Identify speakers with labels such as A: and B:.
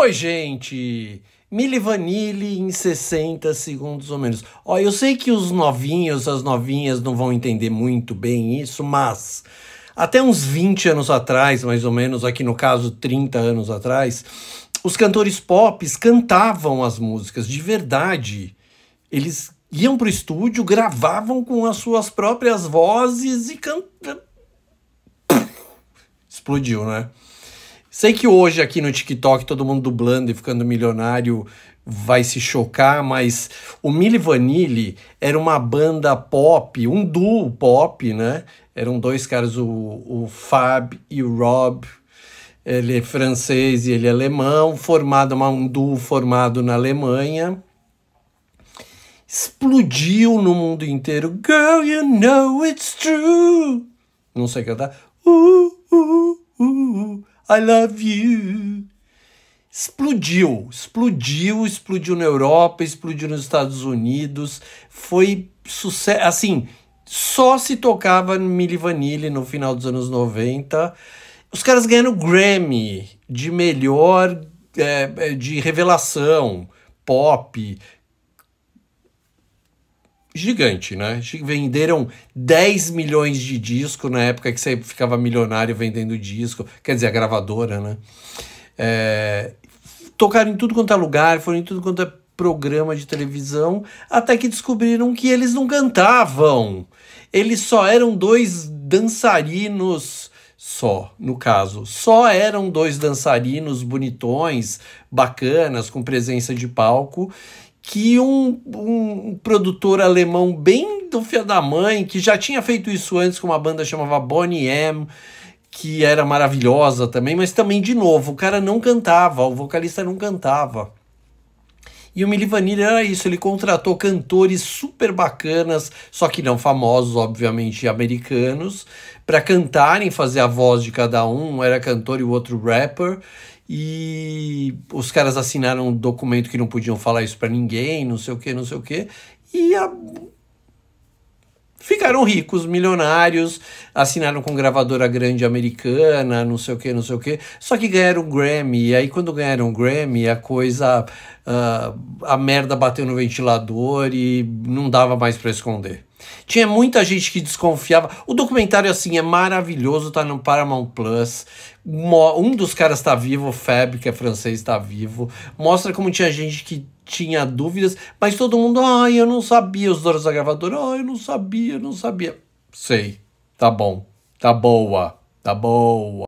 A: Oi, gente! Mili Vanille em 60 segundos ou menos. Ó, eu sei que os novinhos, as novinhas não vão entender muito bem isso, mas até uns 20 anos atrás, mais ou menos, aqui no caso 30 anos atrás, os cantores pop cantavam as músicas de verdade. Eles iam para o estúdio, gravavam com as suas próprias vozes e cantavam. Explodiu, né? Sei que hoje aqui no TikTok todo mundo dublando e ficando milionário vai se chocar, mas o Milli Vanilli era uma banda pop, um duo pop, né? Eram dois caras, o, o Fab e o Rob. Ele é francês e ele é alemão, formado, um duo formado na Alemanha. Explodiu no mundo inteiro. Girl, you know it's true. Não sei cantar. Uh, I love you. Explodiu, explodiu, explodiu na Europa, explodiu nos Estados Unidos. Foi sucesso. Assim, só se tocava Milli Vanille no final dos anos 90. Os caras ganharam o Grammy de melhor, é, é de revelação pop gigante, né? Venderam 10 milhões de disco na época que você ficava milionário vendendo disco, quer dizer, a gravadora, né? É, tocaram em tudo quanto é lugar, foram em tudo quanto é programa de televisão, até que descobriram que eles não cantavam. Eles só eram dois dançarinos só, no caso. Só eram dois dançarinos bonitões, bacanas, com presença de palco, que um, um produtor alemão bem do fio da mãe, que já tinha feito isso antes com uma banda chamava Bonnie M, que era maravilhosa também, mas também, de novo, o cara não cantava, o vocalista não cantava. E o Mili Vanilli era ah, isso, ele contratou cantores super bacanas, só que não famosos, obviamente, americanos, para cantarem, fazer a voz de cada um, um era cantor e o outro rapper. E os caras assinaram um documento que não podiam falar isso para ninguém, não sei o que, não sei o que. E a ficaram ricos, milionários, assinaram com gravadora grande americana, não sei o que, não sei o que, só que ganharam Grammy, e aí quando ganharam Grammy, a coisa, uh, a merda bateu no ventilador e não dava mais para esconder. Tinha muita gente que desconfiava. O documentário, assim, é maravilhoso, tá no Paramount Plus. Um dos caras tá vivo, o Fab, que é francês, tá vivo. Mostra como tinha gente que tinha dúvidas, mas todo mundo, ai, eu não sabia, os donos da gravadora, ai, eu não sabia, eu não sabia. Sei, tá bom, tá boa, tá boa.